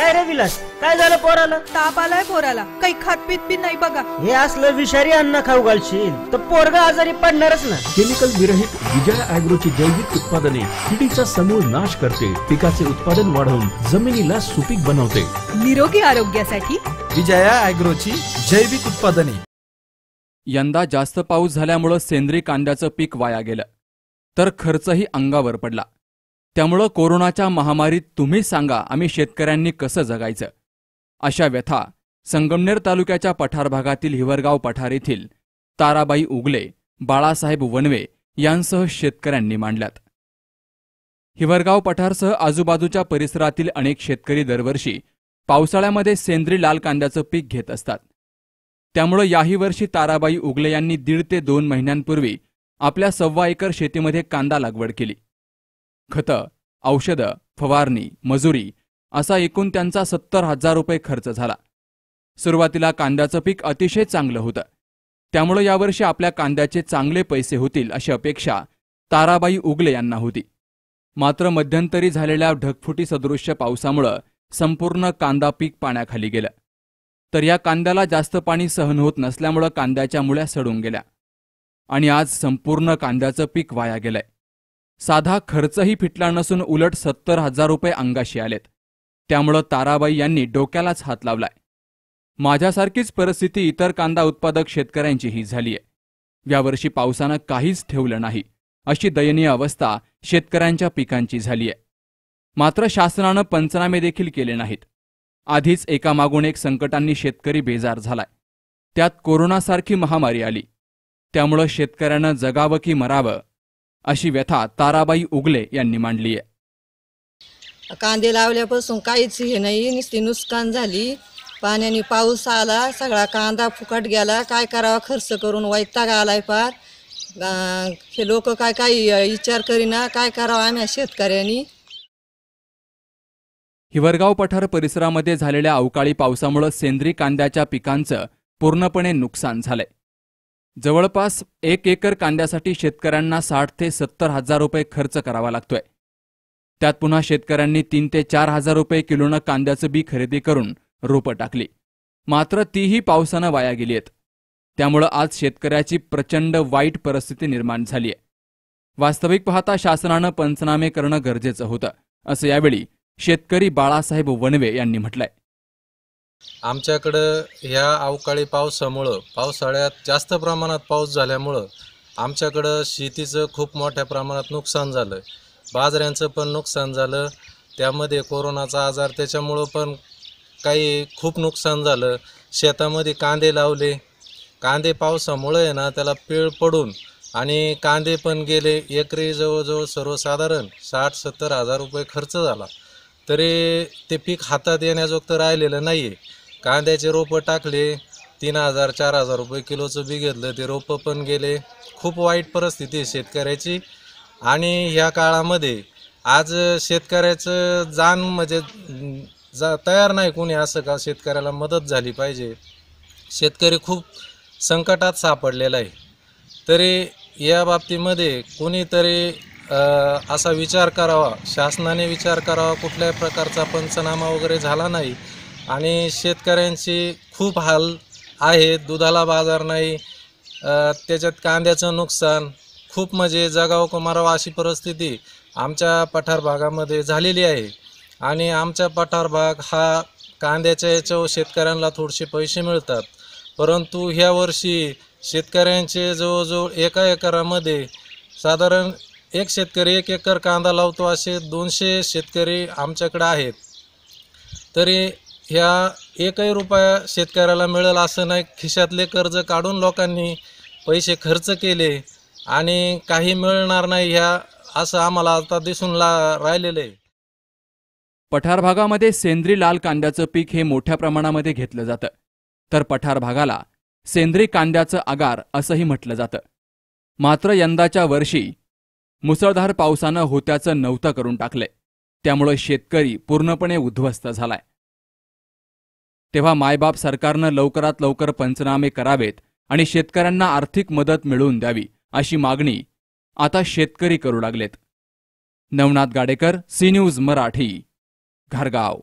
काय रे विलास काय झालं पोराला ताप आलाय पोराला काही खात पीत बी नाही बघा हे असलं विषारी अन्न खाऊ घालशील तर पोरगा आजारी पडणारच ना केमिकल विरहित विजय अॅग्रोची जैविक उत्पादने किडीचा समूळ नाश करते पिकाचे उत्पादन वाढवून जमिनीला सुपीक बनवते निरोगी आरोग्यासाठी विजया अॅग्रोची जैविक उत्पादने यंदा जास्त पाऊस झाल्यामुळं सेंद्रिय कांद्याचं पीक वाया गेलं तर खर्चही अंगावर पडला त्यामुळं कोरोनाच्या महामारीत तुम्ही सांगा आम्ही शेतकऱ्यांनी कसं जगायचं अशा व्यथा संगमनेर तालुक्याच्या पठार भागातील हिवरगाव पठार येथील ताराबाई उगले बाळासाहेब वनवे यांसह शेतकऱ्यांनी मांडल्यात हिवरगाव पठारसह आजूबाजूच्या परिसरातील अनेक शेतकरी दरवर्षी पावसाळ्यामध्ये सेंद्री लाल कांद्याचं पीक घेत असतात त्यामुळं याही वर्षी ताराबाई उगले यांनी दीड ते दोन महिन्यांपूर्वी आपल्या सव्वा एकर शेतीमध्ये कांदा लागवड केली खतं औषधं फवारणी मजुरी असा एकूण त्यांचा सत्तर हजार रुपये खर्च झाला सुरुवातीला कांद्याचं पीक अतिशय चांगलं होतं त्यामुळे यावर्षी आपल्या कांद्याचे चांगले पैसे होतील अशी अपेक्षा ताराबाई उगले यांना होती मात्र मध्यंतरी झालेल्या ढगफुटी सदृश्य पावसामुळं संपूर्ण कांदा पीक पाण्याखाली गेलं तर या कांद्याला जास्त पाणी सहन होत नसल्यामुळं कांद्याच्या मुळ्या सडून गेल्या आणि आज संपूर्ण कांद्याचं पीक वाया गेलंय साधा खर्चही फिटला नसून उलट सत्तर हजार रुपये अंगाशी आलेत त्यामुळं ताराबाई यांनी डोक्यालाच हात लावलाय माझ्यासारखीच परिस्थिती इतर कांदा उत्पादक शेतकऱ्यांचीही झालीय यावर्षी पावसानं काहीच ठेवलं नाही अशी दयनीय अवस्था शेतकऱ्यांच्या पिकांची आहे मात्र शासनानं पंचनामे देखील केले नाहीत आधीच एकामागून एक संकटांनी शेतकरी बेजार झालाय त्यात कोरोनासारखी महामारी आली त्यामुळं शेतकऱ्यानं जगावं की मरावं अशी व्यथा ताराबाई उगले यांनी मांडली आहे कांदे लावल्यापासून काहीच हे नाही नुसती नुकसान झाली पाण्याने पाऊस आला सगळा कांदा फुकट गेला काय करावा खर्च करून वैताग आलाय फार हे लोक काय काय विचार करीना काय करावा आम्ही शेतकऱ्यांनी हिवरगाव पठार परिसरामध्ये झालेल्या अवकाळी पावसामुळे सेंद्रिय कांद्याच्या पिकांचं पूर्णपणे नुकसान झालंय जवळपास एक एकर कांद्यासाठी शेतकऱ्यांना साठ ते सत्तर हजार रुपये खर्च करावा लागतोय त्यात पुन्हा शेतकऱ्यांनी तीन ते चार हजार रुपये किलोनं कांद्याचं बी खरेदी करून रोपं टाकली मात्र तीही पावसानं वाया गेली आहेत त्यामुळं आज शेतकऱ्याची प्रचंड वाईट परिस्थिती निर्माण झाली आहे वास्तविक पाहता शासनानं पंचनामे करणं गरजेचं होतं असं यावेळी शेतकरी बाळासाहेब वनवे यांनी म्हटलंय आमच्याकडं ह्या अवकाळी पावसामुळं पावसाळ्यात जास्त प्रमाणात पाऊस झाल्यामुळं आमच्याकडं शेतीचं खूप मोठ्या प्रमाणात नुकसान झालं बाजऱ्यांचं पण नुकसान झालं त्यामध्ये कोरोनाचा आजार त्याच्यामुळं पण काही खूप नुकसान झालं शेतामध्ये कांदे लावले कांदे पावसामुळं आहे ना त्याला पीळ पडून आणि कांदे पण गेले एकरी जवळजवळ सर्वसाधारण साठ सत्तर हजार रुपये खर्च झाला तरी ते पीक हातात येण्याजोगतं राहिलेलं नाही आहे कांद्याचे रोपं टाकले तीन हजार चार हजार रुपये किलोचं बी घेतलं ते रोपं पण गेले खूप वाईट परिस्थिती आहे शेतकऱ्याची आणि ह्या काळामध्ये आज शेतकऱ्याचं जाण म्हणजे जा तयार नाही कोणी असं का शेतकऱ्याला मदत झाली पाहिजे शेतकरी खूप संकटात सापडलेला आहे तरी या बाबतीमध्ये कोणीतरी असा विचार करावा शासनाने विचार करावा कुठल्याही प्रकारचा पंचनामा वगैरे झाला नाही आणि शेतकऱ्यांची खूप हाल आहे दुधाला बाजार नाही त्याच्यात कांद्याचं नुकसान खूप म्हणजे जगाव कुमारावा अशी परिस्थिती आमच्या पठार भागामध्ये झालेली आहे आणि आमचा पठार भाग हा कांद्याच्या याच्यावर शेतकऱ्यांना थोडेसे पैसे मिळतात परंतु ह्या वर्षी शेतकऱ्यांचे जवळजवळ एका एकरामध्ये साधारण एक शेतकरी एक एकर कांदा लावतो असे दोनशे शेतकरी आमच्याकडे आहेत तरी ह्या एकही रुपया शेतकऱ्याला मिळेल असं नाही खिशातले कर्ज काढून लोकांनी पैसे खर्च केले आणि काही मिळणार नाही ह्या असं आम्हाला आता दिसून ला राहिलेलं आहे पठार भागामध्ये सेंद्री लाल कांद्याचं पीक हे मोठ्या प्रमाणामध्ये घेतलं जातं तर पठार भागाला सेंद्री कांद्याचं आगार असंही म्हटलं जातं मात्र यंदाच्या वर्षी मुसळधार पावसानं होत्याचं नव्हतं करून टाकलंय त्यामुळे शेतकरी पूर्णपणे उद्ध्वस्त झालाय तेव्हा मायबाप सरकारनं लवकरात लवकर पंचनामे करावेत आणि शेतकऱ्यांना आर्थिक मदत मिळवून द्यावी अशी मागणी आता शेतकरी करू लागलेत नवनाथ गाडेकर सी न्यूज मराठी घरगाव